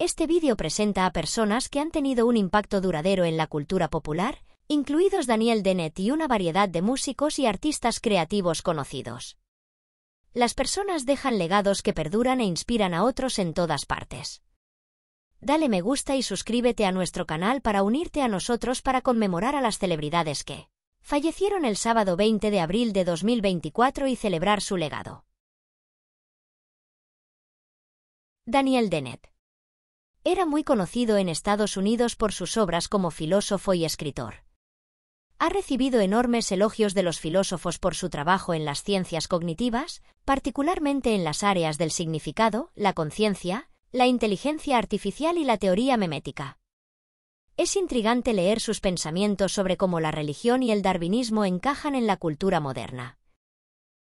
este vídeo presenta a personas que han tenido un impacto duradero en la cultura popular, incluidos Daniel Dennett y una variedad de músicos y artistas creativos conocidos. Las personas dejan legados que perduran e inspiran a otros en todas partes. Dale me gusta y suscríbete a nuestro canal para unirte a nosotros para conmemorar a las celebridades que fallecieron el sábado 20 de abril de 2024 y celebrar su legado. Daniel Dennett era muy conocido en Estados Unidos por sus obras como filósofo y escritor. Ha recibido enormes elogios de los filósofos por su trabajo en las ciencias cognitivas, particularmente en las áreas del significado, la conciencia, la inteligencia artificial y la teoría memética. Es intrigante leer sus pensamientos sobre cómo la religión y el darwinismo encajan en la cultura moderna.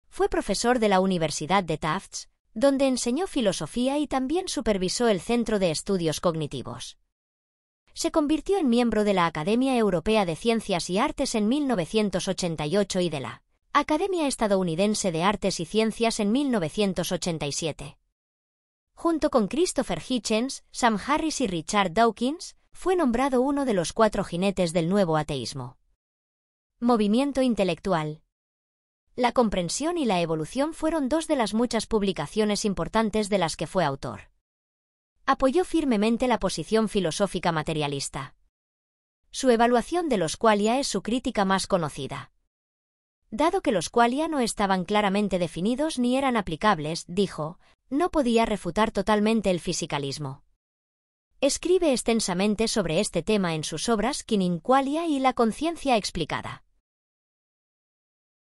Fue profesor de la Universidad de Tufts, donde enseñó filosofía y también supervisó el Centro de Estudios Cognitivos. Se convirtió en miembro de la Academia Europea de Ciencias y Artes en 1988 y de la Academia Estadounidense de Artes y Ciencias en 1987. Junto con Christopher Hitchens, Sam Harris y Richard Dawkins, fue nombrado uno de los cuatro jinetes del nuevo ateísmo. Movimiento intelectual, la comprensión y la evolución fueron dos de las muchas publicaciones importantes de las que fue autor. Apoyó firmemente la posición filosófica materialista. Su evaluación de los qualia es su crítica más conocida. Dado que los qualia no estaban claramente definidos ni eran aplicables, dijo, no podía refutar totalmente el fisicalismo. Escribe extensamente sobre este tema en sus obras Kinin Qualia y La conciencia explicada.